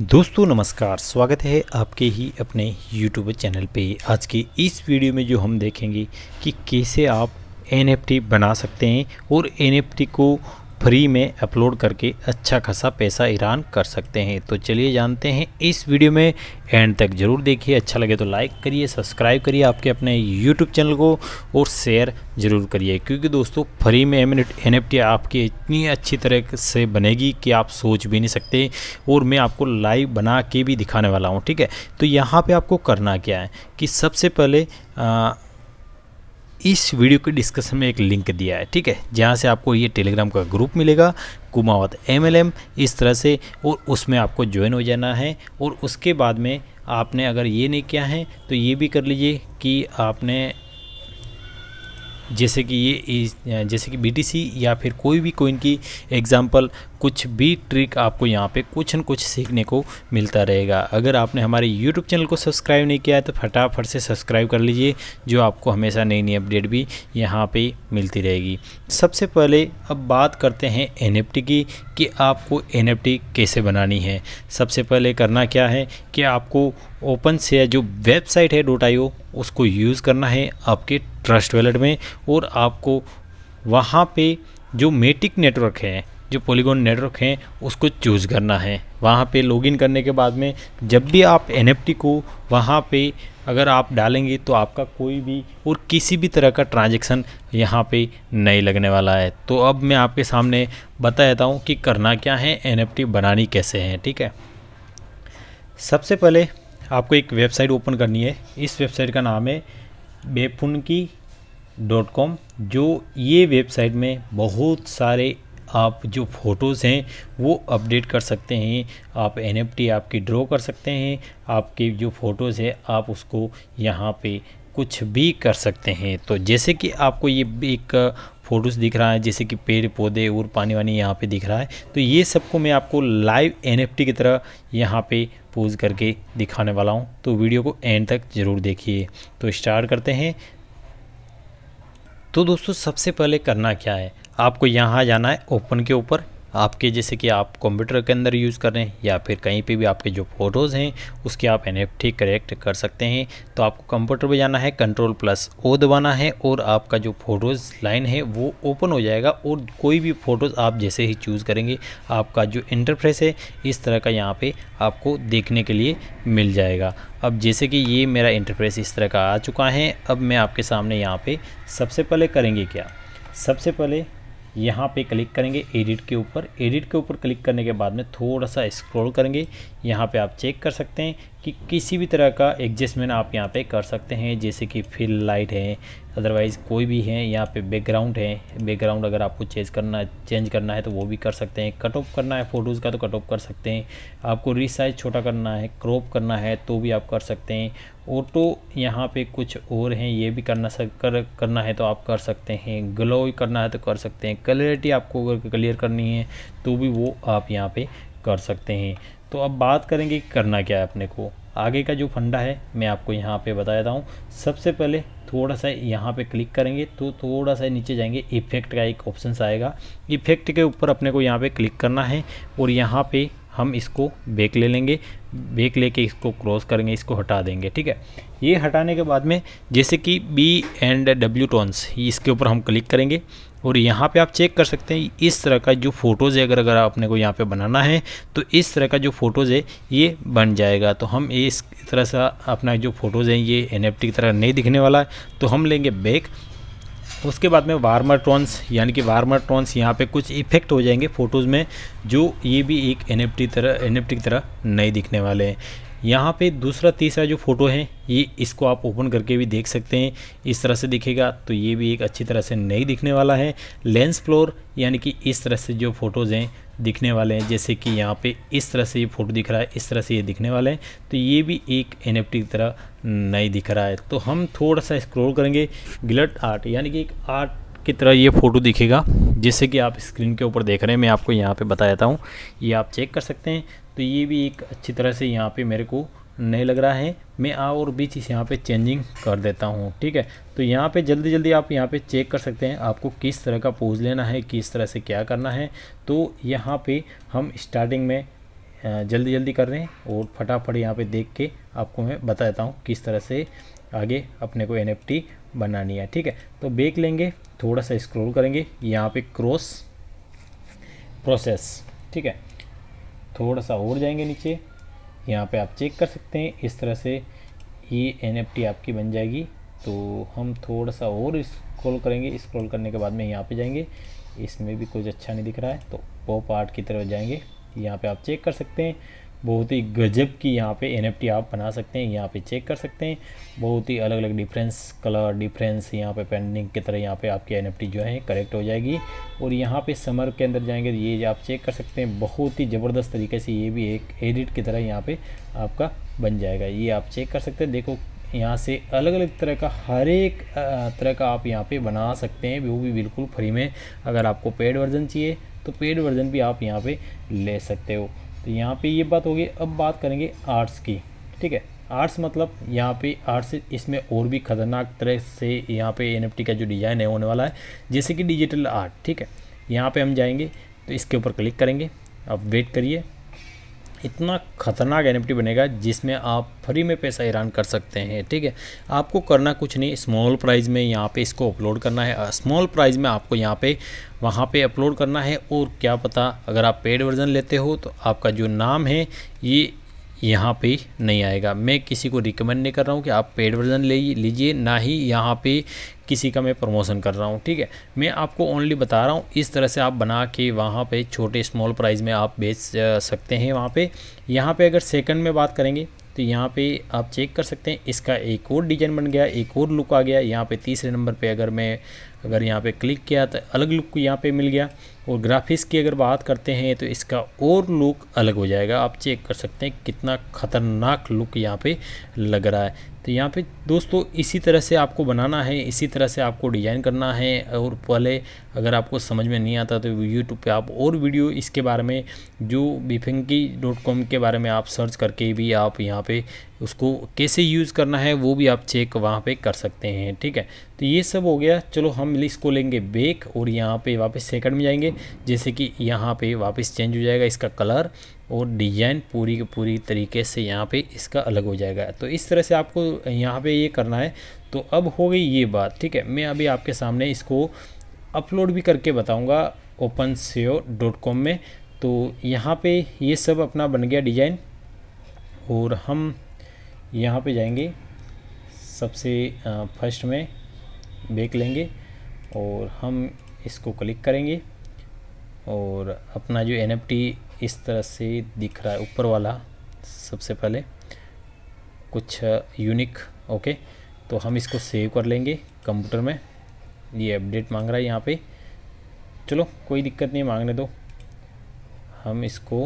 दोस्तों नमस्कार स्वागत है आपके ही अपने यूट्यूब चैनल पे आज के इस वीडियो में जो हम देखेंगे कि कैसे आप एन बना सकते हैं और एन को फ्री में अपलोड करके अच्छा खासा पैसा ईरान कर सकते हैं तो चलिए जानते हैं इस वीडियो में एंड तक ज़रूर देखिए अच्छा लगे तो लाइक करिए सब्सक्राइब करिए आपके अपने यूट्यूब चैनल को और शेयर ज़रूर करिए क्योंकि दोस्तों फ्री में एम एन आपकी इतनी अच्छी तरह से बनेगी कि आप सोच भी नहीं सकते और मैं आपको लाइव बना के भी दिखाने वाला हूँ ठीक है तो यहाँ पर आपको करना क्या है कि सबसे पहले आ, इस वीडियो के डिस्क्रिप्शन में एक लिंक दिया है ठीक है जहाँ से आपको ये टेलीग्राम का ग्रुप मिलेगा कुमावत एम इस तरह से और उसमें आपको ज्वाइन हो जाना है और उसके बाद में आपने अगर ये नहीं किया है तो ये भी कर लीजिए कि आपने जैसे कि ये जैसे कि बी या फिर कोई भी कोइन की एग्ज़ाम्पल कुछ भी ट्रिक आपको यहाँ पे कुछ न कुछ सीखने को मिलता रहेगा अगर आपने हमारे यूट्यूब चैनल को सब्सक्राइब नहीं किया है तो फटाफट से सब्सक्राइब कर लीजिए जो आपको हमेशा नई नई अपडेट भी यहाँ पे मिलती रहेगी सबसे पहले अब बात करते हैं एन की कि आपको एन कैसे बनानी है सबसे पहले करना क्या है कि आपको ओपन से जो वेबसाइट है डोट उसको यूज़ करना है आपके ट्रस्ट वैलेट में और आपको वहाँ पर जो मेटिक नेटवर्क है जो पोलीगॉन नेटवर्क हैं उसको चूज़ करना है वहाँ पे लॉगिन करने के बाद में जब भी आप एन को वहाँ पे अगर आप डालेंगे तो आपका कोई भी और किसी भी तरह का ट्रांजैक्शन यहाँ पे नहीं लगने वाला है तो अब मैं आपके सामने बता देता हूँ कि करना क्या है एन बनानी कैसे है ठीक है सबसे पहले आपको एक वेबसाइट ओपन करनी है इस वेबसाइट का नाम है बेफुनकी डॉट कॉम जो ये वेबसाइट में बहुत सारे आप जो फ़ोटोज़ हैं वो अपडेट कर सकते हैं आप एन आपकी ड्रॉ कर सकते हैं आपके जो फ़ोटोज़ है आप उसको यहाँ पे कुछ भी कर सकते हैं तो जैसे कि आपको ये एक फ़ोटोज़ दिख रहा है जैसे कि पेड़ पौधे और पानी वानी यहाँ पे दिख रहा है तो ये सबको मैं आपको लाइव टी की तरह यहाँ पे पोज करके दिखाने वाला हूँ तो वीडियो को एंड तक ज़रूर देखिए तो स्टार्ट करते हैं तो दोस्तों सबसे पहले करना क्या है आपको यहाँ जाना है ओपन के ऊपर आपके जैसे कि आप कंप्यूटर के अंदर यूज़ कर रहे हैं या फिर कहीं पे भी आपके जो फ़ोटोज़ हैं उसके आप एन करेक्ट कर सकते हैं तो आपको कंप्यूटर पे जाना है कंट्रोल प्लस ओ दबाना है और आपका जो फ़ोटोज़ लाइन है वो ओपन हो जाएगा और कोई भी फ़ोटोज़ आप जैसे ही चूज़ करेंगे आपका जो इंटरफ्रेस है इस तरह का यहाँ पर आपको देखने के लिए मिल जाएगा अब जैसे कि ये मेरा इंटरफ्रेस इस तरह का आ चुका है अब मैं आपके सामने यहाँ पर सबसे पहले करेंगे क्या सबसे पहले यहाँ पे क्लिक करेंगे एडिट के ऊपर एडिट के ऊपर क्लिक करने के बाद में थोड़ा सा स्क्रॉल करेंगे यहाँ पे आप चेक कर सकते हैं कि किसी भी तरह का एडजस्टमेंट आप यहाँ पे कर सकते हैं जैसे कि फिल लाइट है अदरवाइज़ कोई भी है यहाँ पे बैकग्राउंड है बैकग्राउंड अगर आपको चेंज करना चेंज करना है तो वो भी कर सकते हैं कट ऑफ करना है फ़ोटोज़ का तो कट ऑफ कर सकते हैं आपको रिसाइज छोटा करना है क्रॉप करना है तो भी आप कर सकते हैं ऑटो यहाँ पे कुछ और हैं ये भी करना सक कर करना है तो आप कर सकते हैं ग्लो करना है तो कर सकते हैं क्लियरिटी आपको अगर क्लियर करनी है तो भी वो आप यहाँ पर कर सकते हैं तो अब बात करेंगे करना क्या है अपने को आगे का जो फंडा है मैं आपको यहाँ पे बता देता हूँ सबसे पहले थोड़ा सा यहाँ पे क्लिक करेंगे तो थोड़ा सा नीचे जाएंगे इफ़ेक्ट का एक ऑप्शन आएगा इफ़ेक्ट के ऊपर अपने को यहाँ पे क्लिक करना है और यहाँ पे हम इसको बेक ले लेंगे बेक लेके इसको क्रॉस करेंगे इसको हटा देंगे ठीक है ये हटाने के बाद में जैसे कि बी एंड डब्ल्यू टॉन्स इसके ऊपर हम क्लिक करेंगे और यहाँ पे आप चेक कर सकते हैं इस तरह का जो फ़ोटोज़ है अगर अगर आपने को यहाँ पे बनाना है तो इस तरह का जो फ़ोटोज़ है ये बन जाएगा तो हम इस तरह से अपना जो फ़ोटोज़ हैं ये एन की तरह नहीं दिखने वाला है तो हम लेंगे बैक उसके बाद में वार्मर टोन्स यानी कि वार्मर टोन्स यहाँ पे कुछ इफेक्ट हो जाएंगे फ़ोटोज़ में जो ये भी एक एन तरह एन की तरह नहीं दिखने वाले हैं यहाँ पे दूसरा तीसरा जो फ़ोटो है ये इसको आप ओपन करके भी देख सकते हैं इस तरह से दिखेगा तो ये भी एक अच्छी तरह से नहीं दिखने वाला है लेंस फ्लोर यानी कि इस तरह से जो फ़ोटोज़ हैं दिखने वाले हैं जैसे कि यहाँ पे इस तरह से ये फ़ोटो दिख रहा है इस तरह से ये दिखने वाले हैं तो ये भी एक एन की तरह नहीं दिख रहा है तो हम थोड़ा सा स्क्रोल करेंगे ग्लट आर्ट यानी कि एक आर्ट की तरह ये फ़ोटो दिखेगा जैसे कि आप स्क्रीन के ऊपर देख रहे हैं मैं आपको यहाँ पे बता देता हूँ ये आप चेक कर सकते हैं तो ये भी एक अच्छी तरह से यहाँ पे मेरे को नहीं लग रहा है मैं आ और बीच इस यहाँ पे चेंजिंग कर देता हूँ ठीक है तो यहाँ पे जल्दी जल्दी आप यहाँ पे चेक कर सकते हैं आपको किस तरह का पोज लेना है किस तरह से क्या करना है तो यहाँ पे हम स्टार्टिंग में जल्दी जल्दी कर रहे हैं और फटाफट यहाँ पे देख के आपको मैं बता देता हूँ किस तरह से आगे अपने को एन बनानी है ठीक है तो बेक लेंगे थोड़ा सा स्क्रोल करेंगे यहाँ पर क्रॉस प्रोसेस ठीक है थोड़ा सा और जाएंगे नीचे यहाँ पे आप चेक कर सकते हैं इस तरह से ये एन आपकी बन जाएगी तो हम थोड़ा सा और स्क्रॉल करेंगे स्क्रॉल करने के बाद में यहाँ पे जाएंगे इसमें भी कुछ अच्छा नहीं दिख रहा है तो पॉप आर्ट की तरफ जाएंगे यहाँ पे आप चेक कर सकते हैं बहुत ही गजब की यहाँ पे एन आप बना सकते हैं यहाँ पे चेक कर सकते हैं बहुत ही अलग अलग डिफरेंस कलर डिफरेंस यहाँ पे पेंडिंग की तरह यहाँ पे आपकी एन जो है करेक्ट हो जाएगी और यहाँ पे समर के अंदर जाएंगे तो ये आप चेक कर सकते हैं बहुत ही ज़बरदस्त तरीके से ये भी एक एडिट की तरह यहाँ पर आपका बन जाएगा ये आप चेक कर सकते हैं देखो यहाँ से अलग अलग तरह का हर एक तरह का आप यहाँ पर बना सकते हैं वो भी बिल्कुल फ्री में अगर आपको पेड वर्जन चाहिए तो पेड वर्जन भी आप यहाँ पर ले सकते हो तो यहाँ पे ये बात होगी अब बात करेंगे आर्ट्स की ठीक है आर्ट्स मतलब यहाँ पे आर्ट्स इसमें और भी ख़तरनाक तरह से यहाँ पे एन का जो डिज़ाइन है होने वाला है जैसे कि डिजिटल आर्ट ठीक है यहाँ पे हम जाएंगे तो इसके ऊपर क्लिक करेंगे अब वेट करिए इतना खतरनाक एन बनेगा जिसमें आप फ्री में पैसा ईरान कर सकते हैं ठीक है आपको करना कुछ नहीं स्मॉल प्राइज़ में यहाँ पे इसको अपलोड करना है स्मॉल प्राइज़ में आपको यहाँ पे वहाँ पे अपलोड करना है और क्या पता अगर आप पेड वर्ज़न लेते हो तो आपका जो नाम है ये यहाँ पे नहीं आएगा मैं किसी को रिकमेंड नहीं कर रहा हूँ कि आप पेड वर्जन ले लीजिए ना ही यहाँ पे किसी का मैं प्रमोशन कर रहा हूँ ठीक है मैं आपको ओनली बता रहा हूँ इस तरह से आप बना के वहाँ पे छोटे स्मॉल प्राइस में आप बेच सकते हैं वहाँ पे यहाँ पे अगर सेकंड में बात करेंगे तो यहाँ पे आप चेक कर सकते हैं इसका एक और डिजाइन बन गया एक और लुक आ गया यहाँ पे तीसरे नंबर पे अगर मैं अगर यहाँ पे क्लिक किया तो अलग लुक यहाँ पे मिल गया और ग्राफिक्स की अगर बात करते हैं तो इसका और लुक अलग हो जाएगा आप चेक कर सकते हैं कितना ख़तरनाक लुक यहाँ पे लग रहा है तो यहाँ पे दोस्तों इसी तरह से आपको बनाना है इसी तरह से आपको डिज़ाइन करना है और पहले अगर आपको समझ में नहीं आता तो यूट्यूब पे आप और वीडियो इसके बारे में जो बिफिंकी डॉट कॉम के बारे में आप सर्च करके भी आप यहाँ पे उसको कैसे यूज़ करना है वो भी आप चेक वहाँ पे कर सकते हैं ठीक है तो ये सब हो गया चलो हम इसको लेंगे बेक और यहाँ पे वापस सेकंड में जाएंगे जैसे कि यहाँ पे वापस चेंज हो जाएगा इसका कलर और डिज़ाइन पूरी के पूरी तरीके से यहाँ पे इसका अलग हो जाएगा तो इस तरह से आपको यहाँ पे ये करना है तो अब हो गई ये बात ठीक है मैं अभी आपके सामने इसको अपलोड भी करके बताऊँगा ओपन में तो यहाँ पे ये सब अपना बन गया डिज़ाइन और हम यहाँ पे जाएंगे सबसे फर्स्ट में बेक लेंगे और हम इसको क्लिक करेंगे और अपना जो एन इस तरह से दिख रहा है ऊपर वाला सबसे पहले कुछ यूनिक ओके तो हम इसको सेव कर लेंगे कंप्यूटर में ये अपडेट मांग रहा है यहाँ पे चलो कोई दिक्कत नहीं मांगने दो हम इसको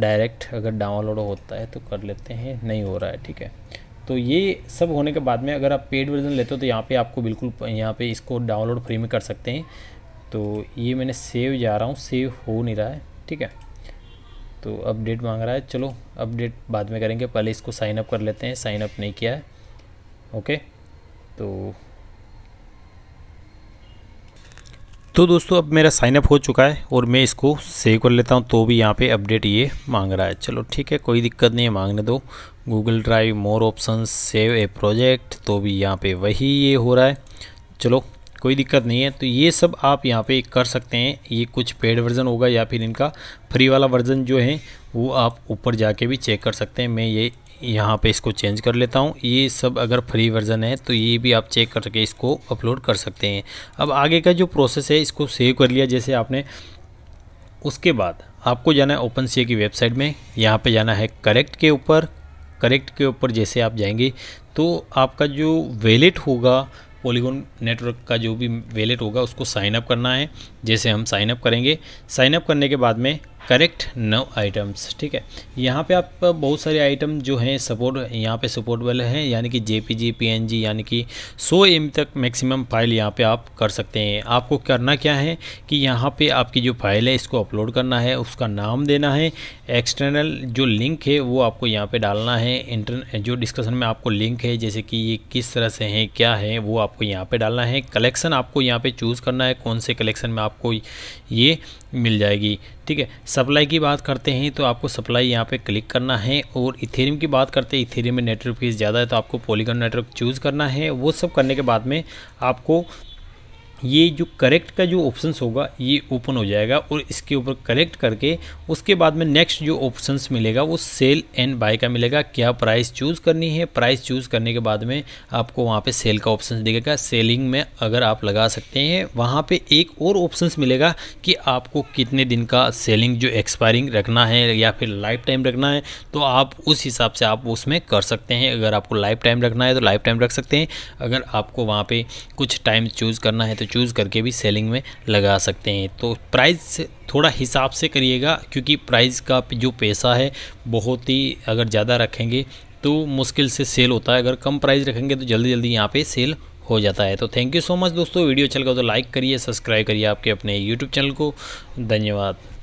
डायरेक्ट अगर डाउनलोड होता है तो कर लेते हैं नहीं हो रहा है ठीक है तो ये सब होने के बाद में अगर आप पेड वर्जन लेते हो तो यहाँ पे आपको बिल्कुल यहाँ पे इसको डाउनलोड फ्री में कर सकते हैं तो ये मैंने सेव जा रहा हूँ सेव हो नहीं रहा है ठीक है तो अपडेट मांग रहा है चलो अपडेट बाद में करेंगे पहले इसको साइनअप कर लेते हैं साइन अप नहीं किया है ओके तो तो दोस्तों अब मेरा साइनअप हो चुका है और मैं इसको सेव कर लेता हूं तो भी यहां पे अपडेट ये मांग रहा है चलो ठीक है कोई दिक्कत नहीं है मांगने दो Google Drive more option save a project तो भी यहां पे वही ये हो रहा है चलो कोई दिक्कत नहीं है तो ये सब आप यहाँ पे कर सकते हैं ये कुछ पेड वर्जन होगा या फिर इनका फ्री वाला वर्जन जो है वो आप ऊपर जाके भी चेक कर सकते हैं मैं ये यहाँ पे इसको चेंज कर लेता हूँ ये सब अगर फ्री वर्जन है तो ये भी आप चेक करके इसको अपलोड कर सकते हैं अब आगे का जो प्रोसेस है इसको सेव कर लिया जैसे आपने उसके बाद आपको जाना है ओपन सी की वेबसाइट में यहाँ पर जाना है करेक्ट के ऊपर करेक्ट के ऊपर जैसे आप जाएंगे तो आपका जो वैलेट होगा पोलीगोन नेटवर्क का जो भी वेलेट होगा उसको साइनअप करना है जैसे हम साइनअप करेंगे साइनअप करने के बाद में करेक्ट नौ आइटम्स ठीक है यहाँ पे आप बहुत सारे आइटम जो हैं सपोर्ट यहाँ पे सपोर्ट वाले हैं यानी कि J P G P N G यानी कि 100 एम तक मैक्सिमम फाइल यहाँ पे आप कर सकते हैं आपको करना क्या है कि यहाँ पे आपकी जो फाइल है इसको अपलोड करना है उसका नाम देना है एक्सटर्नल जो लिंक है वो आपको यहाँ पर डालना है इंटर जो डिस्कशन में आपको लिंक है जैसे कि ये किस तरह से हैं क्या है वो आपको यहाँ पर डालना है कलेक्शन आपको यहाँ पर चूज़ करना है कौन से कलेक्शन में आपको ये मिल जाएगी ठीक है सप्लाई की बात करते हैं तो आपको सप्लाई यहाँ पे क्लिक करना है और इथेरियम की बात करते हैं इथेरियम में नेटवर्क फीस ज़्यादा है तो आपको पॉलीगन नेटवर्क चूज़ करना है वो सब करने के बाद में आपको ये जो करेक्ट का जो ऑप्शंस होगा ये ओपन हो जाएगा और इसके ऊपर करेक्ट करके उसके बाद में नेक्स्ट जो ऑप्शंस मिलेगा वो सेल एंड बाय का मिलेगा क्या प्राइस चूज़ करनी है प्राइस चूज़ करने के बाद में आपको वहाँ पे सेल का ऑप्शन दिखेगा सेलिंग में अगर आप लगा सकते हैं वहाँ पे एक और ऑप्शंस मिलेगा कि आपको कितने दिन का सेलिंग जो एक्सपायरिंग रखना है या फिर लाइफ टाइम रखना है तो आप उस हिसाब से आप उसमें कर सकते हैं अगर आपको लाइफ टाइम रखना है तो लाइफ टाइम रख सकते हैं अगर आपको वहाँ पर कुछ टाइम चूज़ करना है तो चूज़ करके भी सेलिंग में लगा सकते हैं तो प्राइस थोड़ा हिसाब से करिएगा क्योंकि प्राइस का जो पैसा है बहुत ही अगर ज़्यादा रखेंगे तो मुश्किल से सेल होता है अगर कम प्राइस रखेंगे तो जल्दी जल्दी यहाँ पे सेल हो जाता है तो थैंक यू सो मच दोस्तों वीडियो अच्छा लगा तो लाइक करिए सब्सक्राइब करिए आपके अपने यूट्यूब चैनल को धन्यवाद